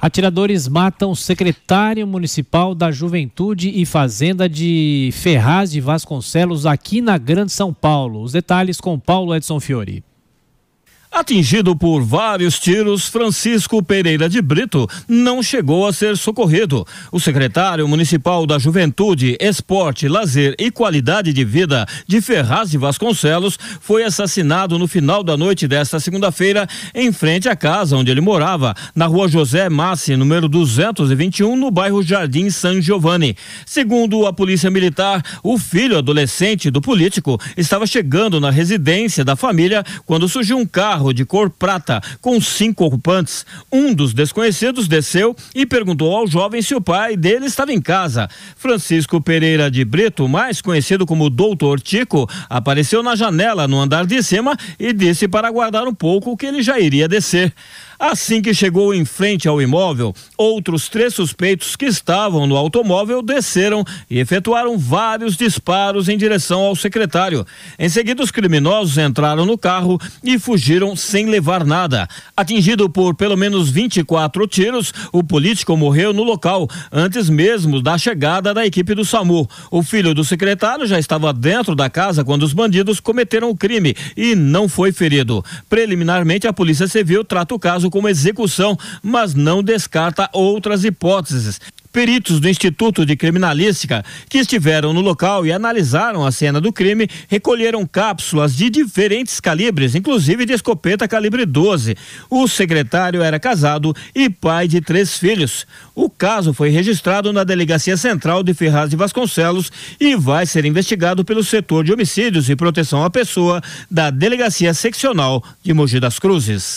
Atiradores matam secretário municipal da Juventude e Fazenda de Ferraz de Vasconcelos, aqui na Grande São Paulo. Os detalhes com Paulo Edson Fiore. Atingido por vários tiros, Francisco Pereira de Brito não chegou a ser socorrido. O secretário municipal da Juventude, Esporte, Lazer e Qualidade de Vida de Ferraz de Vasconcelos foi assassinado no final da noite desta segunda-feira em frente à casa onde ele morava, na rua José Massi, número 221, no bairro Jardim San Giovanni. Segundo a Polícia Militar, o filho adolescente do político estava chegando na residência da família quando surgiu um carro carro de cor prata com cinco ocupantes. Um dos desconhecidos desceu e perguntou ao jovem se o pai dele estava em casa. Francisco Pereira de Brito, mais conhecido como Doutor Tico, apareceu na janela no andar de cima e disse para aguardar um pouco que ele já iria descer. Assim que chegou em frente ao imóvel, outros três suspeitos que estavam no automóvel desceram e efetuaram vários disparos em direção ao secretário. Em seguida, os criminosos entraram no carro e fugiram sem levar nada. Atingido por pelo menos 24 tiros, o político morreu no local, antes mesmo da chegada da equipe do SAMU. O filho do secretário já estava dentro da casa quando os bandidos cometeram o crime e não foi ferido. Preliminarmente, a Polícia Civil trata o caso como execução, mas não descarta outras hipóteses. Peritos do Instituto de Criminalística, que estiveram no local e analisaram a cena do crime, recolheram cápsulas de diferentes calibres, inclusive de escopeta calibre 12. O secretário era casado e pai de três filhos. O caso foi registrado na Delegacia Central de Ferraz de Vasconcelos e vai ser investigado pelo setor de homicídios e proteção à pessoa da Delegacia Seccional de Mogi das Cruzes.